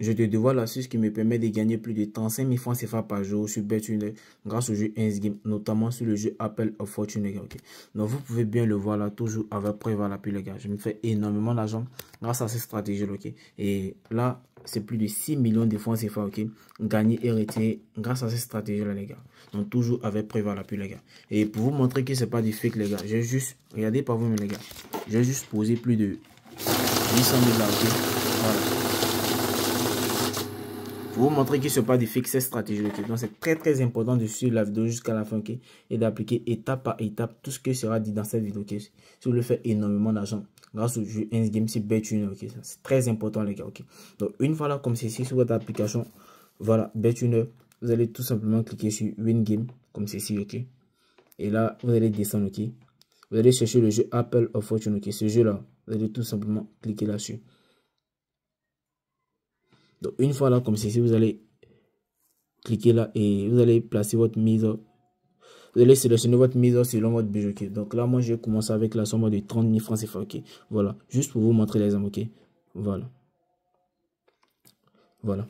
Je te dévoile l'astuce qui me permet de gagner plus de 35 000 francs CFA par jour sur Betune grâce au jeu Insgame, notamment sur le jeu Apple of Fortune. gars, Donc vous pouvez bien le voir là, toujours avec preuve à les gars. Je me fais énormément d'argent grâce à ces stratégies là. Et là, c'est plus de 6 millions de francs CFA ok gagner et grâce à ces stratégies là les gars. Donc toujours avec preuve à les gars. Et pour vous montrer que c'est pas du fake les gars, j'ai juste, regardez par vous-même les gars, j'ai juste posé plus de 800 000 Voilà vous montrer qu'il se pas des fixes cette stratégie Donc, c'est très, très important de suivre la vidéo jusqu'à la fin, ok? Et d'appliquer étape par étape tout ce qui sera dit dans cette vidéo, ok? Si vous le faites énormément d'argent grâce au jeu Game c'est Betune, ok? C'est très important, les gars, ok? Donc, une fois là, comme ceci, sur votre application, voilà, Betune, vous allez tout simplement cliquer sur Win Game, comme ceci, ok? Et là, vous allez descendre, ok? Vous allez chercher le jeu Apple of Fortune, ok? Ce jeu-là, vous allez tout simplement cliquer là-dessus. Donc une fois là comme ceci, vous allez cliquer là et vous allez placer votre mise. Vous allez sélectionner votre mise selon votre budget. Donc là, moi, je vais commencer avec la somme de 30 000 francs CFA. ok? Voilà, juste pour vous montrer l'exemple, amis. Voilà. Voilà.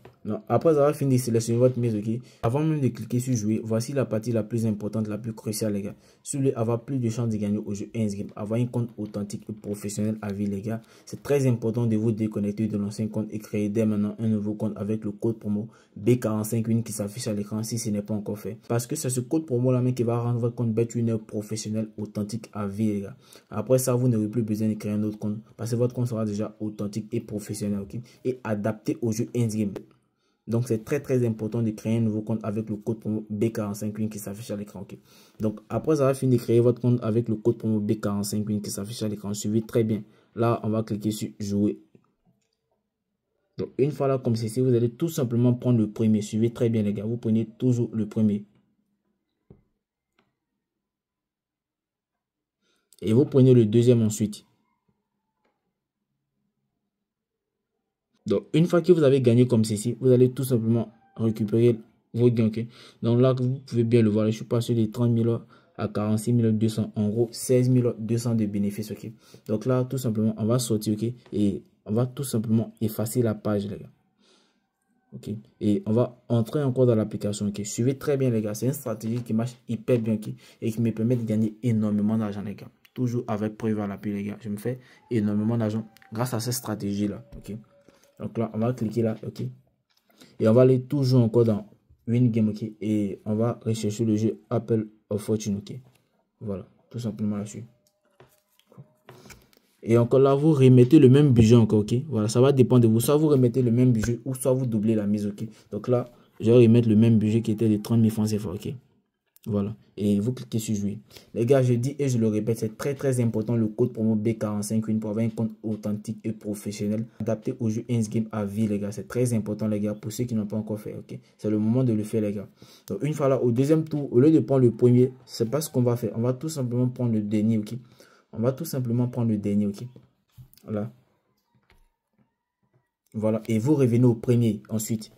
après avoir fini de sélectionner votre mise, ok. Avant même de cliquer sur jouer, voici la partie la plus importante, la plus cruciale, les gars. Sur le avoir plus de chances de gagner au jeu Endgame, avoir un compte authentique et professionnel à vie, les gars. C'est très important de vous déconnecter de l'ancien compte et créer dès maintenant un nouveau compte avec le code promo B451 qui s'affiche à l'écran si ce n'est pas encore fait. Parce que c'est ce code promo là même qui va rendre votre compte heure professionnel authentique à vie, les gars. Après ça, vous n'aurez plus besoin de créer un autre compte parce que votre compte sera déjà authentique et professionnel, ok. Et adapté au jeu Endgame donc, c'est très, très important de créer un nouveau compte avec le code promo B45 qui s'affiche à l'écran. Donc, après avoir fini de créer votre compte avec le code promo B45 qui s'affiche à l'écran, suivez très bien. Là, on va cliquer sur Jouer. Donc, une fois là, comme ceci, vous allez tout simplement prendre le premier. Suivez très bien, les gars. Vous prenez toujours le premier. Et vous prenez le deuxième ensuite. Donc, une fois que vous avez gagné comme ceci, vous allez tout simplement récupérer vos gains. Donc là, vous pouvez bien le voir, je suis passé des 30 000 à 46 200, en gros 16 200 de bénéfices. ok Donc là, tout simplement, on va sortir ok et on va tout simplement effacer la page, les gars. ok Et on va entrer encore dans l'application. ok Suivez très bien, les gars. C'est une stratégie qui marche hyper bien ok et qui me permet de gagner énormément d'argent, les gars. Toujours avec preuve à l'appui, les gars. Je me fais énormément d'argent grâce à cette stratégie-là. ok donc là, on va cliquer là, ok. Et on va aller toujours encore dans WinGame, Game, ok. Et on va rechercher le jeu Apple of Fortune, ok. Voilà, tout simplement là-dessus. Et encore là, vous remettez le même budget encore, ok. Voilà, ça va dépendre de vous. Soit vous remettez le même budget ou soit vous doublez la mise, ok. Donc là, je vais remettre le même budget qui était de 30 000 francs CFA, ok. Voilà. Et vous cliquez sur jouer. Les gars, je dis et je le répète, c'est très très important le code promo B45 une pour avoir un compte authentique et professionnel adapté au jeu Insgame à vie, les gars. C'est très important, les gars, pour ceux qui n'ont pas encore fait. ok C'est le moment de le faire, les gars. Donc, une fois là, au deuxième tour, au lieu de prendre le premier, c'est pas ce qu'on va faire. On va tout simplement prendre le dernier, ok On va tout simplement prendre le dernier, ok Voilà. Voilà. Et vous revenez au premier ensuite.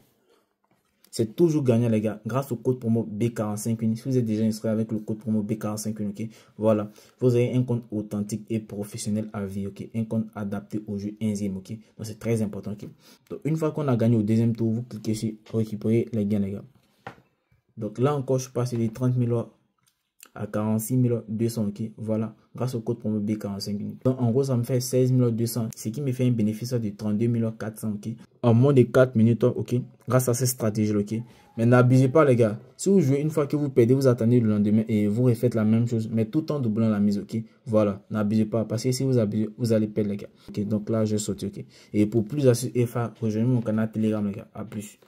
C'est toujours gagnant, les gars, grâce au code promo b 451 Si vous êtes déjà inscrit avec le code promo b 451 ok, voilà, vous avez un compte authentique et professionnel à vie, ok, un compte adapté au jeu 1 e ok. Donc, c'est très important, ok. Donc, une fois qu'on a gagné au deuxième tour, vous cliquez sur récupérer les gains, les gars. Donc, là encore, je passe les 30 000 euros à 46 200. Okay? Voilà, grâce au code promo B45. Donc, en gros, ça me fait 16 200, ce qui me fait un bénéfice de 32 400. qui En moins de 4 minutes, ok Grâce à cette stratégie, ok Mais n'abusez pas, les gars. Si vous jouez une fois que vous perdez, vous attendez le lendemain et vous refaites la même chose, mais tout en doublant la mise, ok Voilà, n'abusez pas, parce que si vous abusez, vous allez perdre, les gars. Ok, donc là, je saute, ok Et pour plus FA rejoignez mon canal Telegram, les gars. À plus.